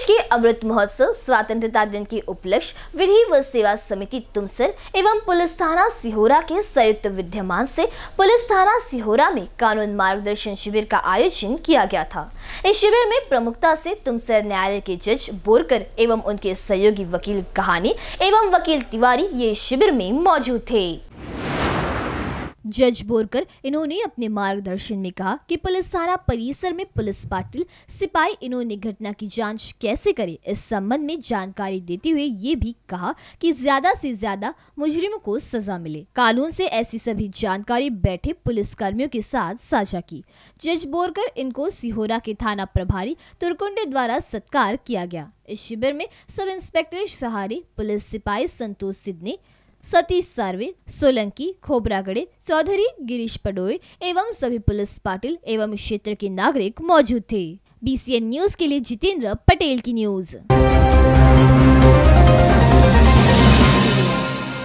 प्रदेश के अमृत महोत्सव स्वतंत्रता दिन के उपलक्ष्य विधि व सेवा समिति तुमसर एवं पुलिस थाना सिहोरा के संयुक्त विद्यमान से पुलिस थाना सिहोरा में कानून मार्गदर्शन शिविर का आयोजन किया गया था इस शिविर में प्रमुखता से तुमसर न्यायालय के जज बोरकर एवं उनके सहयोगी वकील कहानी एवं वकील तिवारी ये शिविर में मौजूद थे जज बोरकर इन्होंने अपने मार्गदर्शन में कहा कि पुलिस थाना परिसर में पुलिस पाटिल सिपाही इन्होंने घटना की जांच कैसे करे इस संबंध में जानकारी देते हुए ये भी कहा कि ज्यादा से ज्यादा मुजरिम को सजा मिले कानून से ऐसी सभी जानकारी बैठे पुलिस कर्मियों के साथ साझा की जज बोरकर इनको सिहोरा के थाना प्रभारी तुरकुंडे द्वारा सत्कार किया गया इस शिविर में सब इंस्पेक्टर सहारे पुलिस सिपाही संतोष सिद्धने सतीश सार्वे सोलंकी खोबरागड़े चौधरी गिरीश पडोए एवं सभी पुलिस पाटिल एवं क्षेत्र के नागरिक मौजूद थे बीसीएन न्यूज के लिए जितेंद्र पटेल की न्यूज